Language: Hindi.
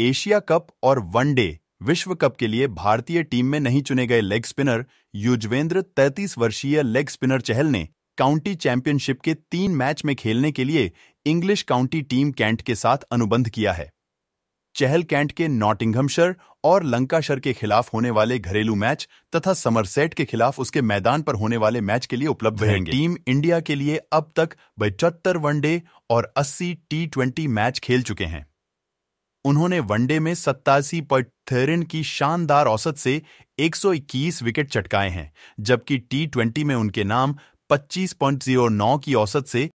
एशिया कप और वनडे विश्व कप के लिए भारतीय टीम में नहीं चुने गए लेग स्पिनर युजवेंद्र 33 वर्षीय लेग स्पिनर चहल ने काउंटी चैंपियनशिप के तीन मैच में खेलने के लिए इंग्लिश काउंटी टीम कैंट के साथ अनुबंध किया है चहल कैंट के नॉटिंघमशर और लंकाशर के खिलाफ होने वाले घरेलू मैच तथा समरसेट के खिलाफ उसके मैदान पर होने वाले मैच के लिए उपलब्ध रहेंगे टीम इंडिया के लिए अब तक पचहत्तर वनडे और 80 टी मैच खेल चुके हैं उन्होंने वनडे में सत्तासी पॉइंट की शानदार औसत से 121 विकेट चटकाए हैं जबकि ट्वेंटी में उनके नाम 25.09 की औसत से